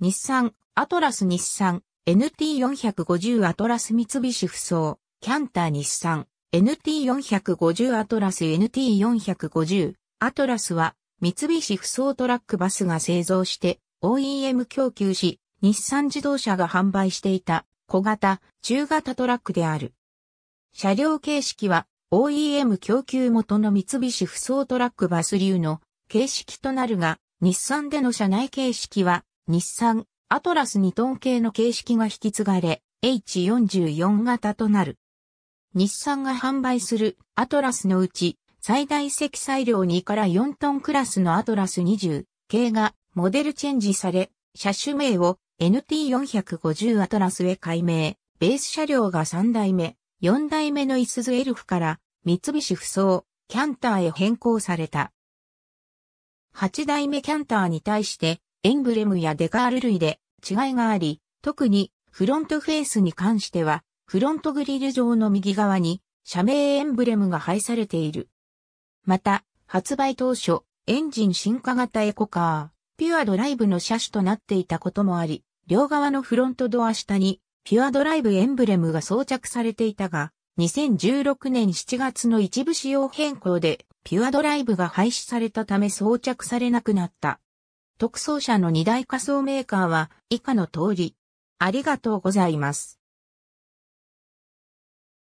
日産、アトラス日産、NT450 アトラス三菱不走、キャンター日産、NT450 アトラス NT450、アトラスは三菱不走トラックバスが製造して OEM 供給し、日産自動車が販売していた小型、中型トラックである。車両形式は OEM 供給元の三菱不走トラックバス流の形式となるが、日産での車内形式は日産、アトラス2トン系の形式が引き継がれ、H44 型となる。日産が販売するアトラスのうち、最大積載量2から4トンクラスのアトラス20系がモデルチェンジされ、車種名を NT450 アトラスへ改名、ベース車両が3代目、4代目のイスズエルフから三菱不走、キャンターへ変更された。8代目キャンターに対してエンブレムやデカール類で違いがあり、特にフロントフェースに関しては、フロントグリル上の右側に社名エンブレムが配されている。また、発売当初、エンジン進化型エコカー、ピュアドライブの車種となっていたこともあり、両側のフロントドア下に、ピュアドライブエンブレムが装着されていたが、2016年7月の一部仕様変更で、ピュアドライブが廃止されたため装着されなくなった。特装車の二大仮想メーカーは以下の通り。ありがとうございます。